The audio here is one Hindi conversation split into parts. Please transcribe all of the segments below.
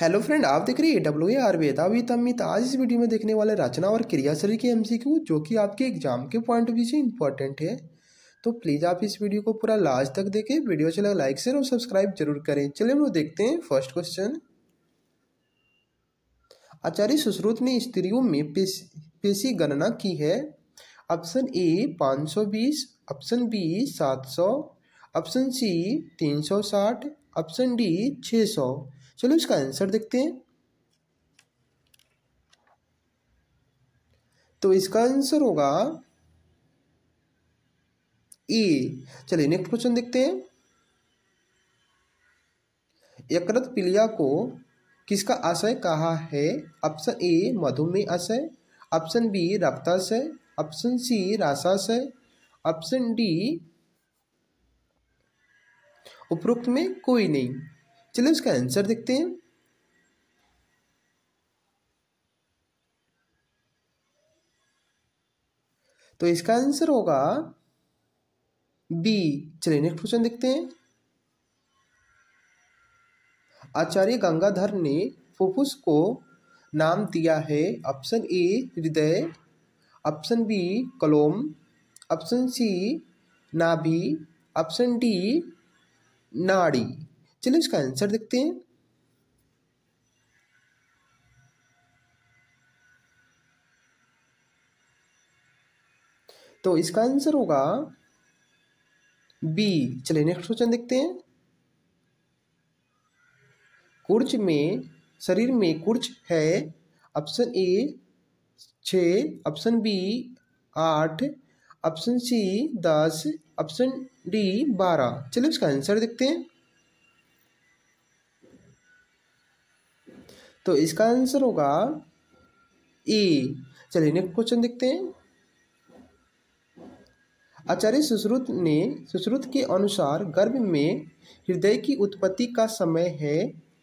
हेलो फ्रेंड आप देख रहे हैं डब्ल्यू ए आर वेदावित अमित आज इस वीडियो में देखने वाले रचना और क्रिया के एमसीक्यू जो कि आपके एग्जाम के पॉइंट ऑफ व्यू से इंपॉर्टेंट है तो प्लीज़ आप इस वीडियो को पूरा लास्ट तक देखें वीडियो अच्छा लगा लाइक शेयर और सब्सक्राइब जरूर करें चलिए हम लोग देखते हैं फर्स्ट क्वेश्चन आचार्य सुश्रुत ने स्त्रियों में पेशी गणना की है ऑप्शन ए बीस ऑप्शन बी सौ ऑप्शन सी साठ ऑप्शन डी सौ चलो इसका आंसर देखते हैं तो इसका आंसर होगा ए चलिए नेक्स्ट क्वेश्चन देखते हैं यकृत पिलिया को किसका आशय कहा है ऑप्शन ए मधुमेह आशय ऑप्शन बी रक्ताशय ऑप्शन सी राशाशय ऑप्शन डी उपरोक्त में कोई नहीं चलिए इसका आंसर देखते हैं तो इसका आंसर होगा बी चलिए नेक्स्ट क्वेश्चन देखते हैं आचार्य गंगाधर ने फुफुस को नाम दिया है ऑप्शन ए हृदय ऑप्शन बी कलोम ऑप्शन सी नाभि ऑप्शन डी नाड़ी चलिए इसका आंसर देखते हैं तो इसका आंसर होगा बी चलिए नेक्स्ट क्वेश्चन देखते हैं कुर्च में शरीर में कुर्च है ऑप्शन ए छ ऑप्शन बी आठ ऑप्शन सी दस ऑप्शन डी बारह चलिए इसका आंसर देखते हैं तो इसका आंसर होगा ए e. चलिए नेक्स्ट क्वेश्चन देखते हैं आचार्य सुश्रुत ने सुश्रुत के अनुसार गर्भ में हृदय की उत्पत्ति का समय है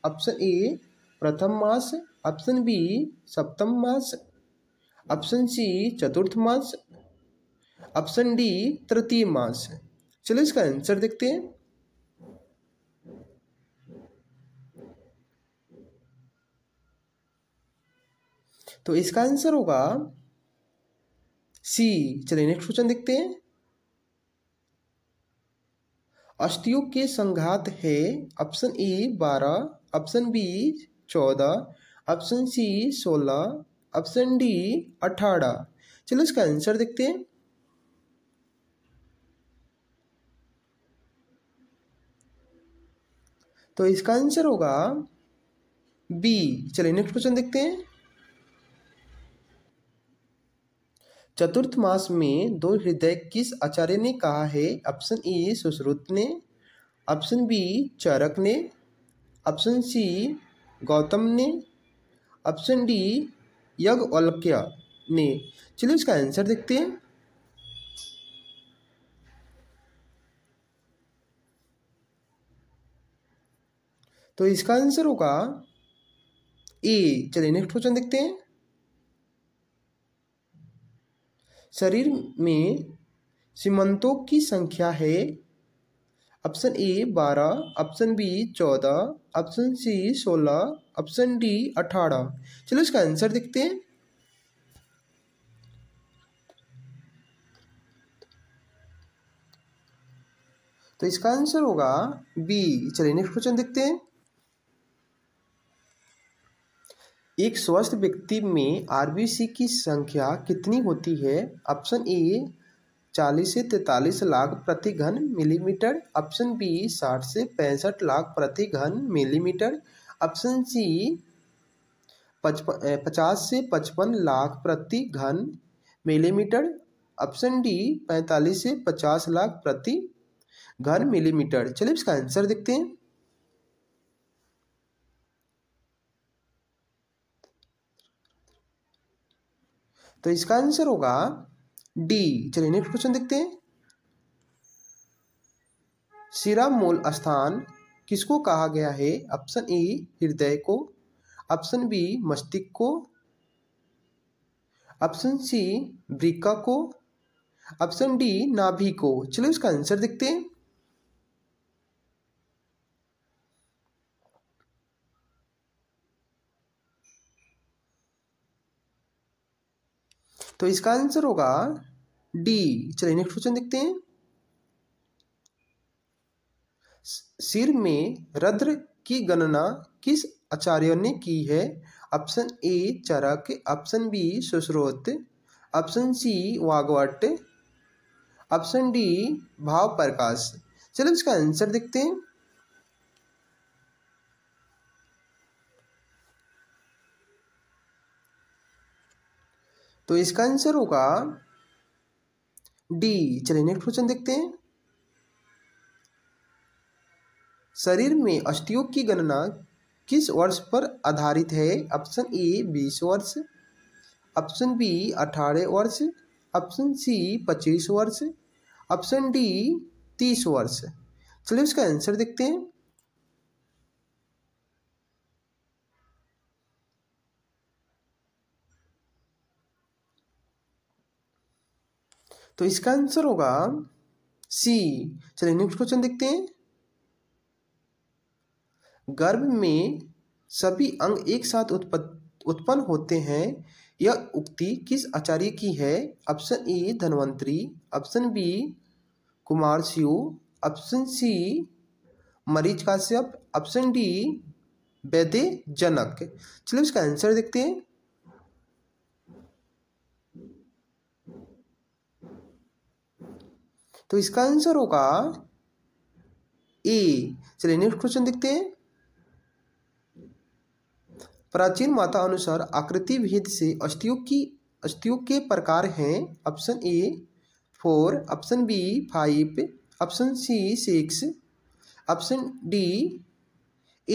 ऑप्शन ए प्रथम मास ऑप्शन बी सप्तम मास ऑप्शन सी चतुर्थ मास ऑप्शन डी तृतीय मास चलो इसका आंसर देखते हैं तो इसका आंसर होगा सी चलिए नेक्स्ट क्वेश्चन देखते हैं अस्थियों के संघात है ऑप्शन ए बारह ऑप्शन बी चौदह ऑप्शन सी सोलह ऑप्शन डी अठारह चलो इसका आंसर देखते हैं तो इसका आंसर होगा बी चलिए नेक्स्ट क्वेश्चन देखते हैं चतुर्थ मास में दो हृदय किस आचार्य ने कहा है ऑप्शन ए सुश्रुत ने ऑप्शन बी चरक ने ऑप्शन सी गौतम ने ऑप्शन डी यज्ञ ने चलिए इसका आंसर देखते हैं तो इसका आंसर होगा ए चलिए नेक्स्ट क्वेश्चन देखते हैं शरीर में सीमंतों की संख्या है ऑप्शन ए बारह ऑप्शन बी चौदह ऑप्शन सी सोलह ऑप्शन डी अठारह चलो इसका आंसर देखते हैं तो इसका आंसर होगा बी चलिए नेक्स्ट क्वेश्चन देखते हैं एक स्वस्थ व्यक्ति में आर की संख्या कितनी होती है ऑप्शन ए चालीस से तैतालीस लाख प्रति घन मिलीमीटर ऑप्शन बी साठ से पैंसठ लाख प्रति घन मिलीमीटर ऑप्शन सी पचास से पचपन लाख प्रति घन मिलीमीटर ऑप्शन डी पैंतालीस से पचास लाख प्रति घन मिलीमीटर चलिए इसका आंसर देखते हैं तो इसका आंसर होगा डी चलिए नेक्स्ट क्वेश्चन देखते हैं सिरा मूल स्थान किसको कहा गया है ऑप्शन ए हृदय को ऑप्शन बी मस्तिष्क को ऑप्शन सी ब्रिका को ऑप्शन डी नाभि को चलिए उसका आंसर देखते हैं तो इसका आंसर होगा डी चलिए नेक्स्ट क्वेश्चन देखते हैं सिर में रद्र की गणना किस आचार्य ने की है option A Charak option B Sushrut option C Vagbhat option D Bhav Prakash चलो इसका आंसर देखते हैं तो इसका आंसर होगा डी चलिए नेक्स्ट क्वेश्चन देखते हैं शरीर में अस्टियों की गणना किस वर्ष पर आधारित है ऑप्शन ए बीस वर्ष ऑप्शन बी अठारह वर्ष ऑप्शन सी पच्चीस वर्ष ऑप्शन डी तीस वर्ष चलिए इसका आंसर देखते हैं तो इसका आंसर होगा सी चलिए नेक्स्ट क्वेश्चन देखते हैं गर्भ में सभी अंग एक साथ उत्पन्न होते हैं यह उक्ति किस आचार्य की है option A Dhanvantari option B Kumar Shiv option C Marich Kashyap option D वैद्य जनक चलिए इसका आंसर देखते हैं तो इसका आंसर होगा ए चलिए नेक्स्ट क्वेश्चन देखते हैं प्राचीन माता अनुसार आकृति भेद से अस्थियों की अस्थियों के प्रकार हैं option A four option B five option C six option D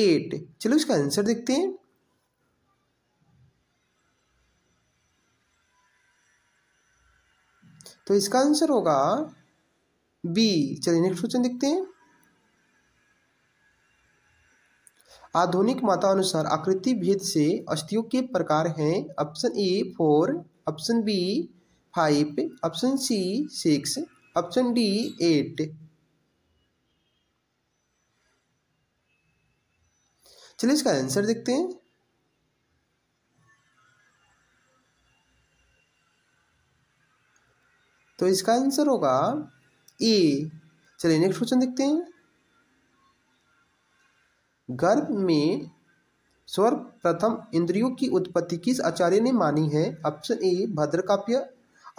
eight चलो इसका आंसर देखते हैं तो इसका आंसर होगा बी चलिए नेक्स्ट क्वेश्चन देखते हैं आधुनिक माता अनुसार आकृति भेद से अस्थियों के प्रकार हैं option A four option B five option C six option D eight चलिए इसका आंसर देखते हैं तो इसका आंसर होगा ए e. चलिए नेक्स्ट क्वेश्चन देखते हैं गर्भ में सर्वप्रथम इंद्रियों की उत्पत्ति किस आचार्य ने मानी है option A Bhadrakapya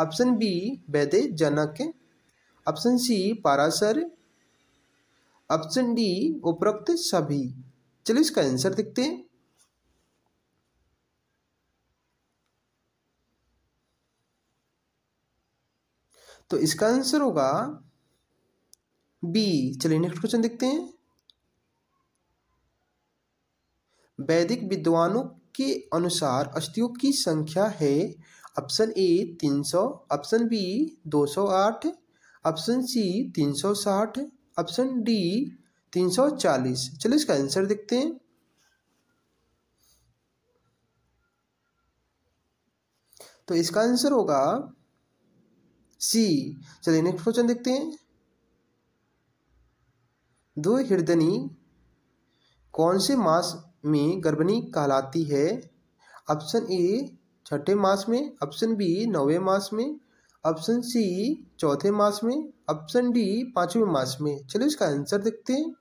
option B वैदे Janak option C Parashar option D उपरोक्त सभी चलिए इसका आंसर देखते हैं तो इसका आंसर होगा बी चलिए नेक्स्ट क्वेश्चन देखते हैं वैदिक विद्वानों के अनुसार अस्थियों की संख्या है ऑप्शन ए तीन सौ ऑप्शन बी दो सौ आठ ऑप्शन सी तीन सौ साठ ऑप्शन डी तीन सौ चालीस चलिए इसका आंसर देखते हैं तो इसका आंसर होगा सी चलिए नेक्स्ट क्वेश्चन देखते हैं दो हृदनी कौन से मास में गर्भनी कहलाती है ऑप्शन ए छठे मास में ऑप्शन बी नौवे मास में ऑप्शन सी चौथे मास में ऑप्शन डी पांचवें मास में चलो इसका आंसर देखते हैं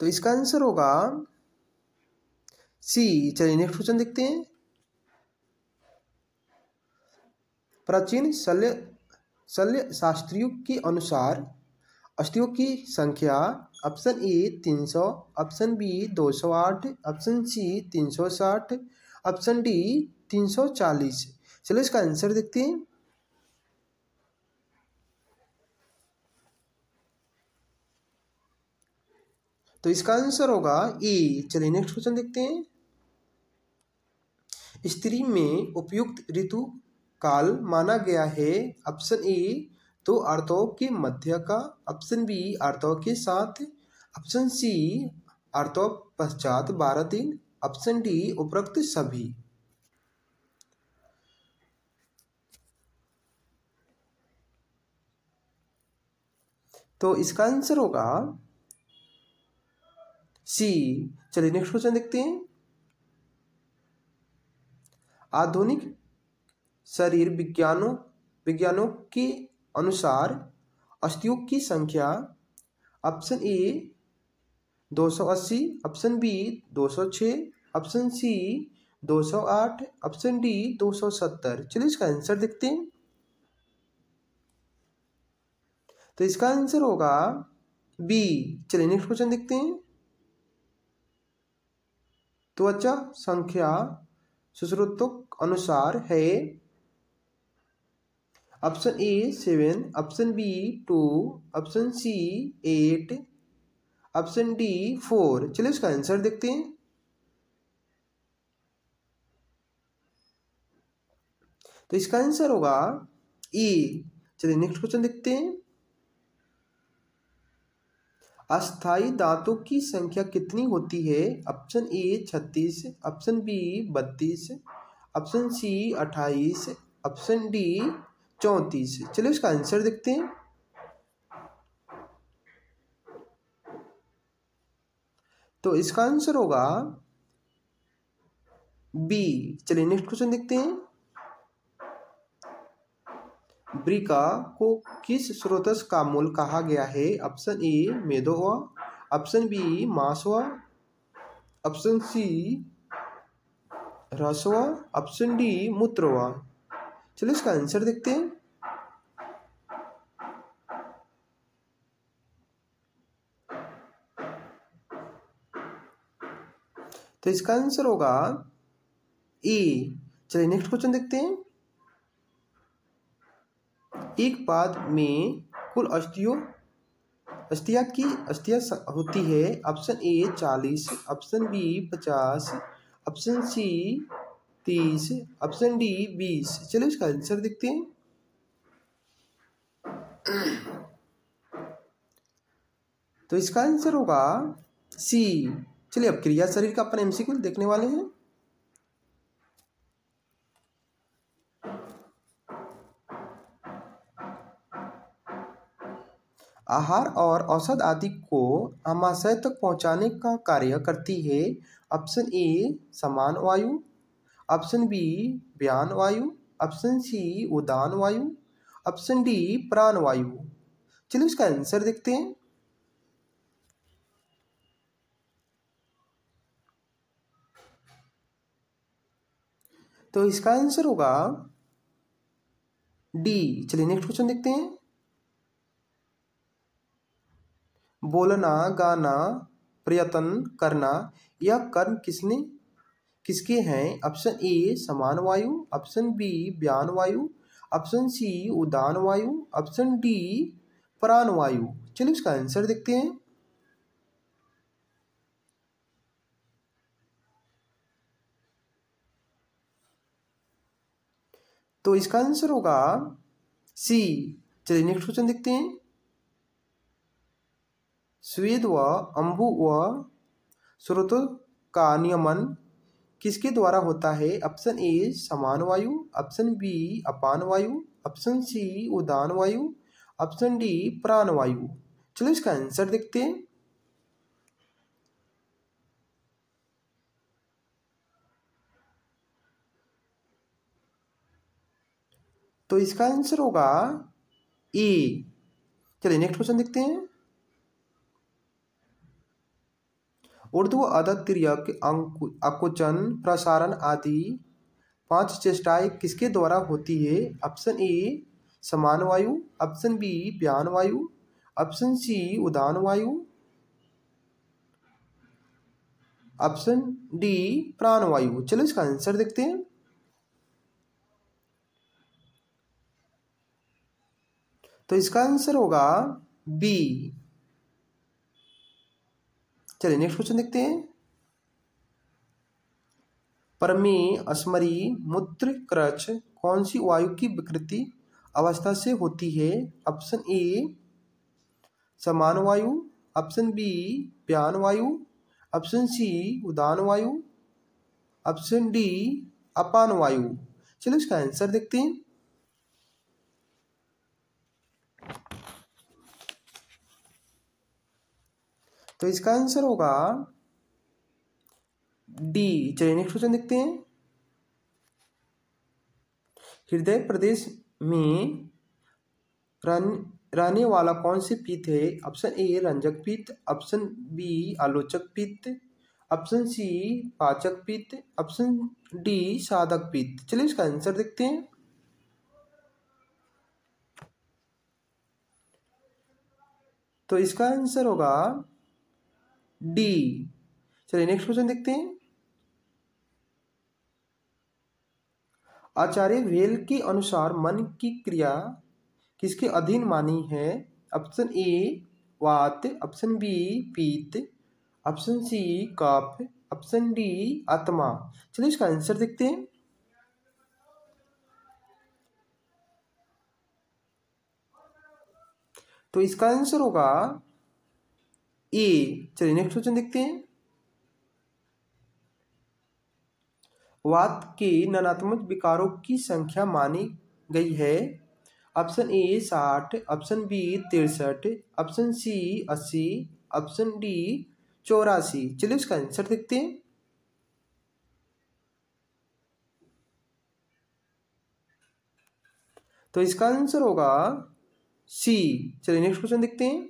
तो इसका आंसर होगा सी चलिए नेक्स्ट क्वेश्चन देखते हैं प्राचीन शल्य शल्य शास्त्रियों के अनुसार अस्थियों की संख्या ऑप्शन ए तीन सौ ऑप्शन बी दो सौ आठ ऑप्शन सी तीन सौ साठ ऑप्शन डी तीन सौ चालीस चलो इसका आंसर देखते हैं तो इसका आंसर होगा ए चलिए नेक्स्ट क्वेश्चन देखते हैं स्त्री में उपयुक्त ऋतु काल माना गया है ऑप्शन ए तो अर्थों के मध्य का ऑप्शन बी अर्थों के साथ ऑप्शन सी अर्थों पश्चात बारह दिन ऑप्शन डी उपरोक्त सभी तो इसका आंसर होगा सी चलिए नेक्स्ट क्वेश्चन देखते हैं आधुनिक शरीर विज्ञानों विज्ञानों के अनुसार अस्थियों की संख्या option A 280 option B 206 option C 208 option D 270 चलिए इसका आंसर देखते हैं तो इसका आंसर होगा बी चलिए नेक्स्ट क्वेश्चन देखते हैं त्वचा तो अच्छा, संख्या सुश्रुतक अनुसार है option A seven option B two option C eight option D four चलिए इसका आंसर देखते हैं तो इसका आंसर होगा ए चलिए नेक्स्ट क्वेश्चन देखते हैं अस्थाई दांतों की संख्या कितनी होती है ऑप्शन ए छत्तीस ऑप्शन बी बत्तीस ऑप्शन सी अट्ठाईस ऑप्शन डी चौंतीस चलिए इसका आंसर देखते हैं तो इसका आंसर होगा बी चलिए नेक्स्ट क्वेश्चन देखते हैं ब्रिका को किस स्रोतस का मूल कहा गया है ऑप्शन ए मेदो हुआ ऑप्शन बी मास हुआ ऑप्शन सी रस हुआ ऑप्शन डी मूत्र हुआ चलो इसका आंसर देखते हैं तो इसका आंसर होगा ए चलिए नेक्स्ट क्वेश्चन देखते हैं एक पाद में कुल अस्थियों अस्थिया की अस्थिया होती है ऑप्शन ए चालीस ऑप्शन बी पचास ऑप्शन सी तीस ऑप्शन डी बीस चलो इसका आंसर देखते हैं तो इसका आंसर होगा सी चलिए अब क्रिया शरीर का अपन एमसीक्यू देखने वाले हैं आहार और औषध आदि को आमाशय तक पहुंचाने का कार्य करती है ऑप्शन ए समान वायु ऑप्शन बी बयान वायु ऑप्शन सी उदान वायु ऑप्शन डी प्राण वायु चलिए इसका आंसर देखते हैं तो इसका आंसर होगा डी चलिए नेक्स्ट क्वेश्चन देखते हैं बोलना गाना प्रयत्न करना यह कर्म किसने किसके हैं ऑप्शन ए समान वायु ऑप्शन बी बयान वायु ऑप्शन सी उदान वायु ऑप्शन डी प्राण वायु चलिए इसका आंसर देखते हैं तो इसका आंसर होगा सी चलिए नेक्स्ट क्वेश्चन देखते हैं स्वेद व अंबु व स्रोत का नियमन किसके द्वारा होता है ऑप्शन ए समान वायु ऑप्शन बी अपान वायु ऑप्शन सी उदान वायु ऑप्शन डी प्राण वायु चलो इसका आंसर देखते हैं तो इसका आंसर होगा ए चलिए नेक्स्ट क्वेश्चन देखते हैं उर्दू अदद तिरक प्रसारण आदि पांच चेष्टाएं किसके द्वारा होती है ऑप्शन ए समान वायु ऑप्शन बी प्यान वायु ऑप्शन सी उदान वायु ऑप्शन डी प्राण वायु चलो इसका आंसर देखते हैं तो इसका आंसर होगा बी चलिए नेक्स्ट क्वेश्चन देखते हैं परमे अस्मरी मूत्र क्रच कौन सी वायु की विकृति अवस्था से होती है ऑप्शन ए समान वायु ऑप्शन बी प्यान वायु ऑप्शन सी उदान वायु ऑप्शन डी अपान वायु चलो इसका आंसर देखते हैं तो इसका आंसर होगा डी चलिए नेक्स्ट क्वेश्चन देखते हैं हृदय प्रदेश में रन रहने वाला कौन से पित्त है ऑप्शन ए रंजक पित्त ऑप्शन बी आलोचक पित्त ऑप्शन सी पाचक पित्त ऑप्शन डी साधक पित्त चलिए इसका आंसर देखते हैं तो इसका आंसर होगा डी चलिए नेक्स्ट क्वेश्चन देखते हैं आचार्य वेल के अनुसार मन की क्रिया किसके अधीन मानी है ऑप्शन ए वात ऑप्शन बी पीत ऑप्शन सी कप ऑप्शन डी आत्मा चलिए इसका आंसर देखते हैं तो इसका आंसर होगा ए e, चलिए नेक्स्ट क्वेश्चन देखते हैं वात के ननात्मक विकारों की संख्या मानी गई है ऑप्शन ए साठ ऑप्शन बी तिरसठ ऑप्शन सी अस्सी ऑप्शन डी चौरासी चलिए उसका आंसर देखते हैं तो इसका आंसर होगा सी चलिए नेक्स्ट क्वेश्चन देखते हैं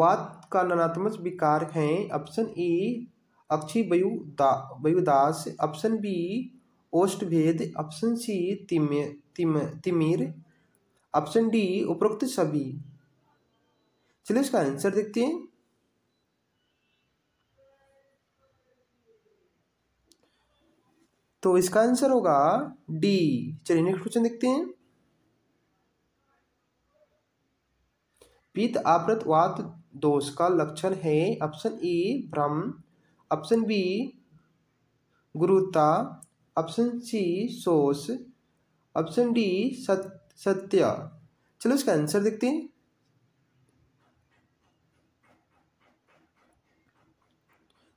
वाद का ननात्मक विकार हैं ऑप्शन ए अक्षी वयुदा वयुदास ऑप्शन बी ओष्ठभेद ऑप्शन सी तिमे तिम तिमिर ऑप्शन डी उपरोक्त सभी चलिए इसका आंसर देखते हैं तो इसका आंसर होगा डी चलिए नेक्स्ट क्वेश्चन देखते हैं पीत आवृत वात दोष का लक्षण है ऑप्शन ए भ्रम ऑप्शन बी गुरुता ऑप्शन सी सोस ऑप्शन डी सत्य चलो इसका आंसर देखते हैं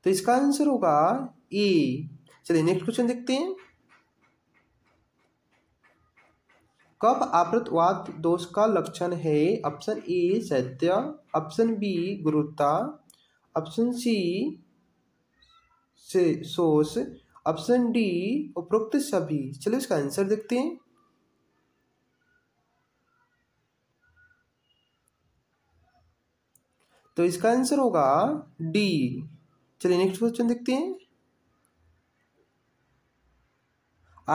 तो इसका आंसर होगा ए चलिए नेक्स्ट क्वेश्चन देखते हैं कफ आवृतवाद दोष का लक्षण है ऑप्शन ए सत्य ऑप्शन बी गुरुता ऑप्शन सी से सोस ऑप्शन डी उपरोक्त सभी चलिए इसका आंसर देखते हैं तो इसका आंसर होगा डी चलिए नेक्स्ट क्वेश्चन देखते हैं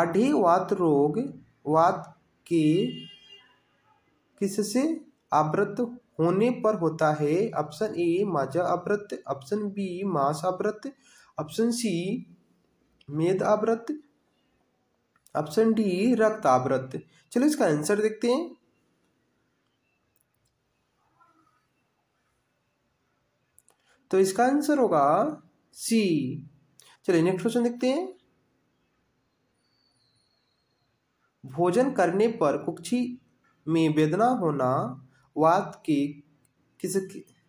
आढ़े वात रोग वात के किससे आवृत होने पर होता है ऑप्शन ए माजा आवृत ऑप्शन बी मास आवृत ऑप्शन सी मेद आवृत ऑप्शन डी रक्त आवृत चलो इसका आंसर देखते हैं तो इसका आंसर होगा सी चलिए नेक्स्ट क्वेश्चन देखते हैं भोजन करने पर कुक्षी में वेदना होना वात के किस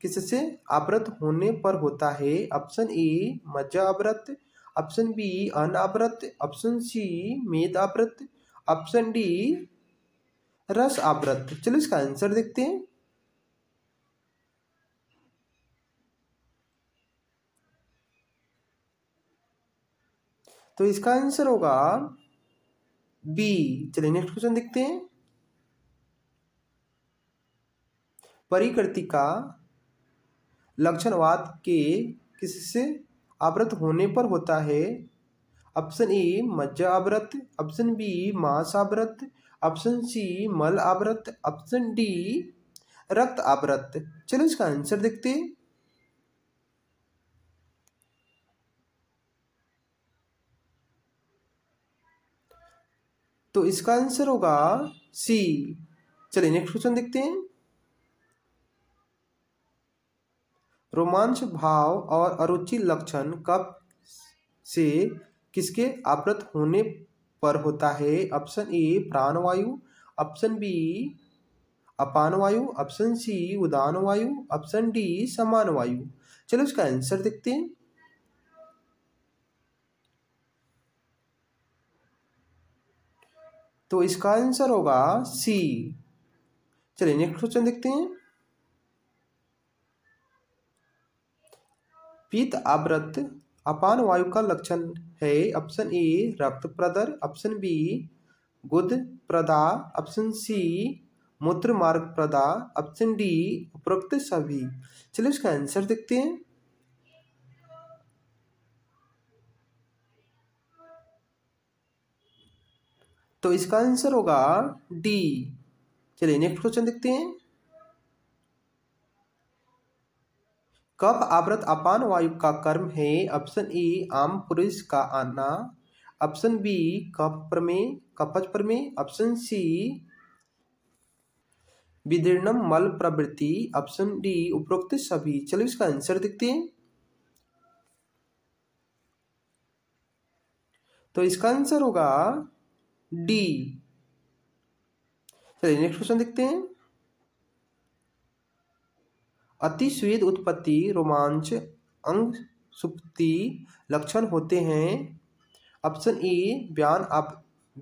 किससे आवृत होने पर होता है ऑप्शन ए मज्जा आवृत ऑप्शन बी अन आवृत ऑप्शन सी मेद आवृत ऑप्शन डी रस आवृत चलो इसका आंसर देखते हैं तो इसका आंसर होगा बी चलिए नेक्स्ट क्वेश्चन देखते हैं परिकृतिका लक्षणवाद के किससे आवृत होने पर होता है ऑप्शन ए मज्जा आवृत ऑप्शन बी मांस आवृत ऑप्शन सी मल आवृत ऑप्शन डी रक्त आवृत चलो इसका आंसर देखते हैं तो इसका आंसर होगा सी चलिए नेक्स्ट क्वेश्चन देखते हैं रोमांच भाव और अरुचि लक्षण कब से किसके आवृत होने पर होता है ऑप्शन ए प्राणवायु ऑप्शन बी अपान वायु ऑप्शन सी उदान वायु ऑप्शन डी समान वायु चलो इसका आंसर देखते हैं तो इसका आंसर होगा सी चलिए नेक्स्ट क्वेश्चन देखते हैं पीत आवृत अपान वायु का लक्षण है ऑप्शन ए रक्त प्रदर ऑप्शन बी गुद प्रदा ऑप्शन सी मूत्र मार्ग प्रदा ऑप्शन डी उपरोक्त सभी चलिए इसका आंसर देखते हैं तो इसका आंसर होगा डी चलिए नेक्स्ट क्वेश्चन देखते हैं कप आवृत अपान वायु का कर्म है ऑप्शन ए आम पुरुष का आना ऑप्शन बी कप प्रमेय कपच प्रमेय ऑप्शन सी विदीर्णम मल प्रवृत्ति ऑप्शन डी उपरोक्त सभी चलो इसका आंसर देखते हैं तो इसका आंसर होगा डी चलिए नेक्स्ट क्वेश्चन देखते हैं अतिस्वेद उत्पत्ति रोमांच अंग सुप्ति लक्षण होते हैं ऑप्शन ए बयान आप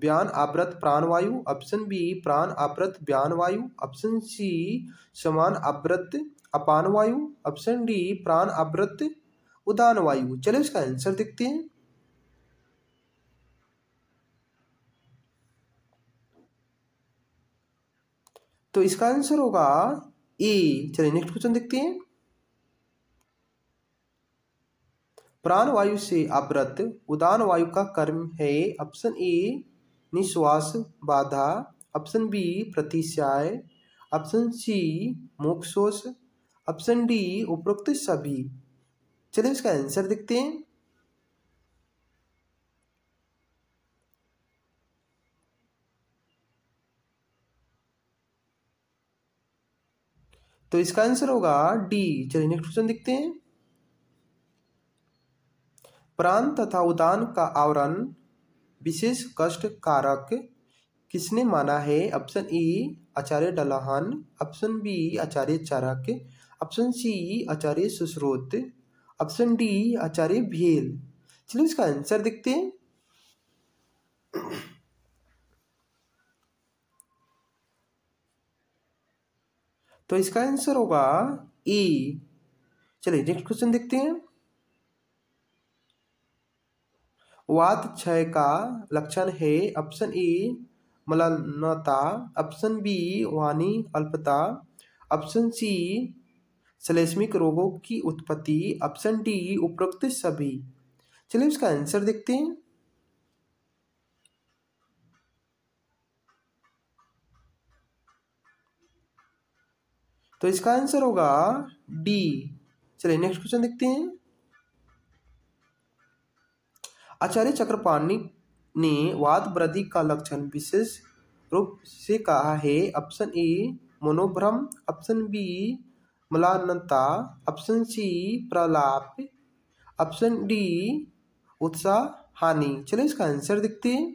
बयान आवृत प्राणवायु ऑप्शन बी प्राण आवृत बयान वायु ऑप्शन सी समान आवृत अपान वायु ऑप्शन डी प्राण आवृत उदान वायु चलो इसका आंसर देखते हैं तो इसका आंसर होगा ए चलिए नेक्स्ट क्वेश्चन देखते हैं प्राण वायु से आवृत उदान वायु का कर्म है ऑप्शन ए निश्वास बाधा ऑप्शन बी प्रतिशाय ऑप्शन सी मोक्षोस ऑप्शन डी उपरोक्त सभी चलिए इसका आंसर देखते हैं तो इसका आंसर होगा डी चलिए नेक्स्ट क्वेश्चन देखते हैं प्राण तथा उदान का आवरण विशेष कष्ट कारक किसने माना है ऑप्शन ए आचार्य डलाहन ऑप्शन बी आचार्य चारक ऑप्शन सी आचार्य सुश्रोत ऑप्शन डी आचार्य भेल चलिए इसका आंसर देखते हैं तो इसका आंसर होगा ई e. चलिए नेक्स्ट क्वेश्चन देखते हैं वात क्षय का लक्षण है ऑप्शन ए मलनता ऑप्शन बी वाणी अल्पता ऑप्शन सी सलेष्मिक रोगों की उत्पत्ति ऑप्शन डी उपरोक्त सभी चलिए इसका आंसर देखते हैं तो इसका आंसर होगा डी चलिए नेक्स्ट क्वेश्चन देखते हैं आचार्य चक्रपाणी ने वाद वृद्धि का लक्षण विशेष रूप से कहा है ऑप्शन ए मनोभ्रम ऑप्शन बी मलानता ऑप्शन सी प्रलाप ऑप्शन डी उत्साह हानि चलिए इसका आंसर देखते हैं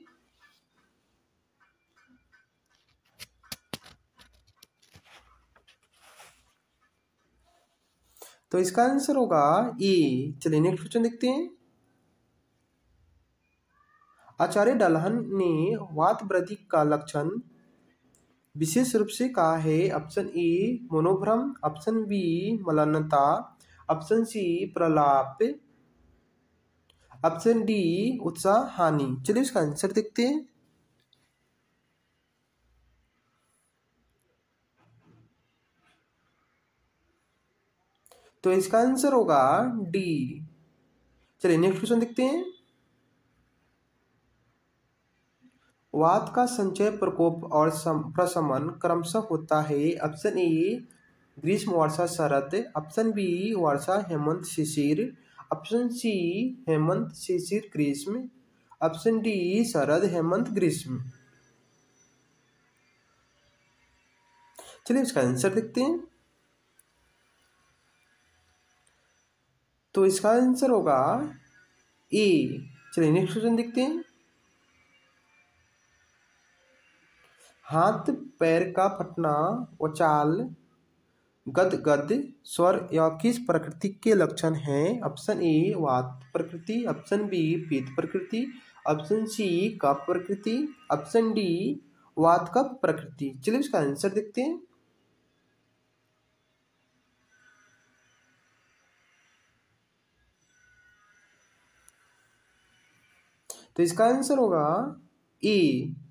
तो इसका आंसर होगा ए चलिए नेक्स्ट क्वेश्चन देखते हैं आचार्य डलहन ने वात वृद्धि का लक्षण विशेष रूप से कहा है ऑप्शन ए मनोभ्रम ऑप्शन बी मलनता ऑप्शन सी प्रलाप ऑप्शन डी उत्साह हानि चलिए इसका आंसर देखते हैं तो इसका आंसर होगा डी चलिए नेक्स्ट क्वेश्चन देखते हैं वात का संचय प्रकोप और प्रशमन क्रमशः होता है ऑप्शन ए ग्रीष्म वर्षा शरद ऑप्शन बी वर्षा हेमंत शिशिर ऑप्शन सी हेमंत शिशिर ग्रीष्म ऑप्शन डी शरद हेमंत ग्रीष्म चलिए इसका आंसर देखते हैं तो इसका आंसर होगा ए चलिए नेक्स्ट क्वेश्चन देखते हैं हाथ पैर का फटना व चाल गद गद स्वर या किस प्रकृति के लक्षण हैं ऑप्शन ए वात प्रकृति ऑप्शन बी पीत प्रकृति ऑप्शन सी कप प्रकृति ऑप्शन डी वात कप प्रकृति चलिए इसका आंसर देखते हैं तो इसका आंसर होगा ए e.